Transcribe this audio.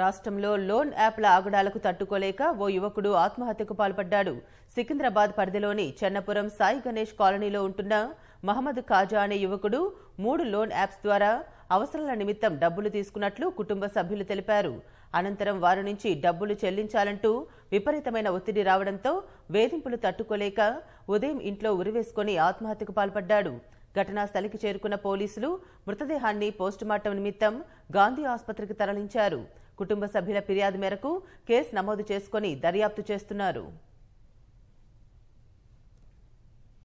రాష్ట్రంలో లోన్ యాప్ల ఆగడాలకు తట్టుకోలేక ఓ యువకుడు ఆత్మహత్యకు పాల్పడ్డాడు సికింద్రాబాద్ పరిధిలోని చెన్నపురం సాయి గణేష్ కాలనీలో ఉంటున్న మహమ్మద్ ఖాజా అనే యువకుడు మూడు లోన్ యాప్స్ ద్వారా అవసరాల నిమిత్తం డబ్బులు తీసుకున్నట్లు కుటుంబ సభ్యులు తెలిపారు అనంతరం వారి నుంచి డబ్బులు చెల్లించాలంటూ విపరీతమైన ఒత్తిడి రావడంతో వేధింపులు తట్టుకోలేక ఉదయం ఇంట్లో ఉరివేసుకుని ఆత్మహత్యకు పాల్పడ్డాడు ఘటనా స్థలికి చేరుకున్న పోలీసులు మృతదేహాన్ని పోస్టుమార్టం నిమిత్తం గాంధీ ఆసుపత్రికి తరలించారు కుటుంబ సభ్యుల ఫిర్యాదు మేరకు కేసు నమోదు చేసుకుని దర్యాప్తు చేస్తున్నారు